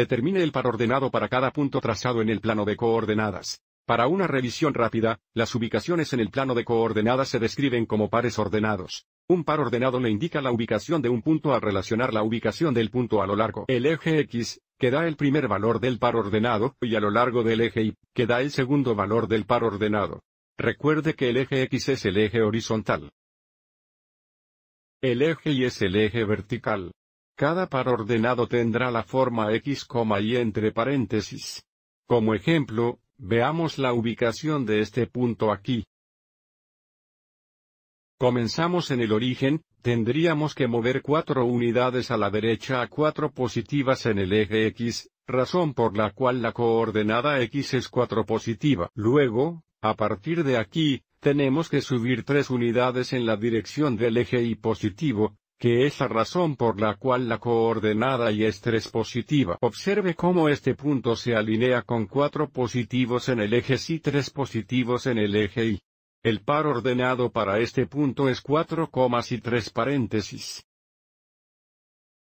Determine el par ordenado para cada punto trazado en el plano de coordenadas. Para una revisión rápida, las ubicaciones en el plano de coordenadas se describen como pares ordenados. Un par ordenado le indica la ubicación de un punto al relacionar la ubicación del punto a lo largo el eje X, que da el primer valor del par ordenado, y a lo largo del eje Y, que da el segundo valor del par ordenado. Recuerde que el eje X es el eje horizontal. El eje Y es el eje vertical. Cada par ordenado tendrá la forma X, y entre paréntesis. Como ejemplo, veamos la ubicación de este punto aquí. Comenzamos en el origen, tendríamos que mover cuatro unidades a la derecha a cuatro positivas en el eje X, razón por la cual la coordenada X es 4 positiva. Luego, a partir de aquí, tenemos que subir tres unidades en la dirección del eje Y positivo, que es la razón por la cual la coordenada y es tres positiva. Observe cómo este punto se alinea con 4 positivos en el eje y tres positivos en el eje Y. El par ordenado para este punto es 4 comas y 3 paréntesis.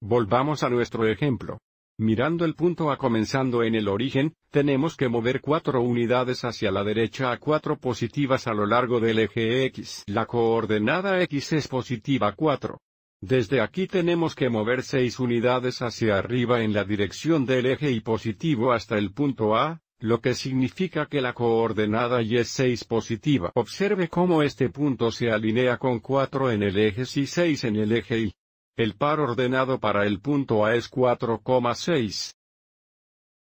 Volvamos a nuestro ejemplo. Mirando el punto A comenzando en el origen, tenemos que mover cuatro unidades hacia la derecha a cuatro positivas a lo largo del eje X. La coordenada X es positiva 4. Desde aquí tenemos que mover 6 unidades hacia arriba en la dirección del eje y positivo hasta el punto A, lo que significa que la coordenada y es 6 positiva. Observe cómo este punto se alinea con 4 en el eje y 6 en el eje Y. El par ordenado para el punto A es 4,6.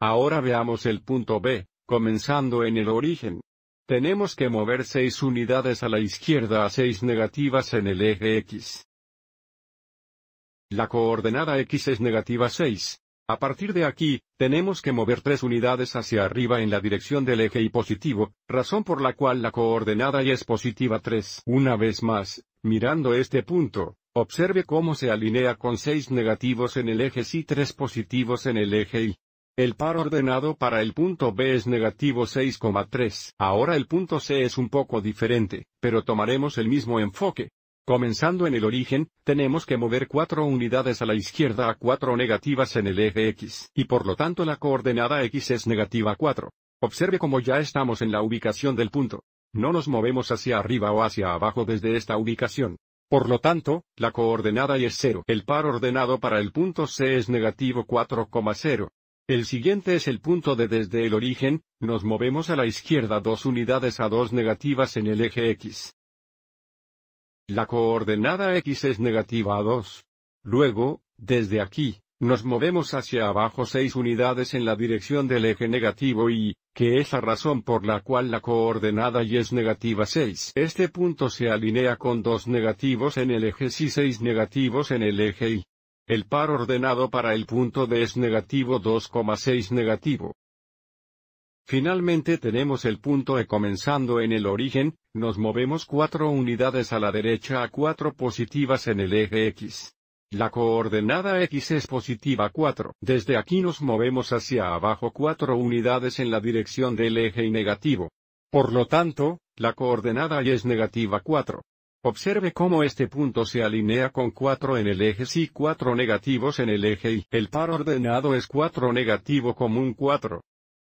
Ahora veamos el punto B, comenzando en el origen. Tenemos que mover 6 unidades a la izquierda a 6 negativas en el eje X. La coordenada x es negativa 6. A partir de aquí, tenemos que mover tres unidades hacia arriba en la dirección del eje y positivo, razón por la cual la coordenada y es positiva 3. Una vez más, mirando este punto, observe cómo se alinea con 6 negativos en el eje y 3 positivos en el eje Y. El par ordenado para el punto B es negativo 6,3. Ahora el punto C es un poco diferente, pero tomaremos el mismo enfoque. Comenzando en el origen, tenemos que mover cuatro unidades a la izquierda a cuatro negativas en el eje X, y por lo tanto la coordenada X es negativa 4. Observe cómo ya estamos en la ubicación del punto. No nos movemos hacia arriba o hacia abajo desde esta ubicación. Por lo tanto, la coordenada Y es 0. El par ordenado para el punto C es negativo 4,0. El siguiente es el punto D. desde el origen, nos movemos a la izquierda dos unidades a dos negativas en el eje X, la coordenada x es negativa 2. Luego, desde aquí, nos movemos hacia abajo 6 unidades en la dirección del eje negativo y, que es la razón por la cual la coordenada y es negativa 6. Este punto se alinea con 2 negativos en el eje y 6 negativos en el eje y. El par ordenado para el punto D es negativo 2,6 negativo. Finalmente tenemos el punto E comenzando en el origen, nos movemos cuatro unidades a la derecha a cuatro positivas en el eje X. La coordenada X es positiva 4. Desde aquí nos movemos hacia abajo cuatro unidades en la dirección del eje Y negativo. Por lo tanto, la coordenada Y es negativa 4. Observe cómo este punto se alinea con 4 en el eje y 4 negativos en el eje Y. El par ordenado es 4 negativo común 4.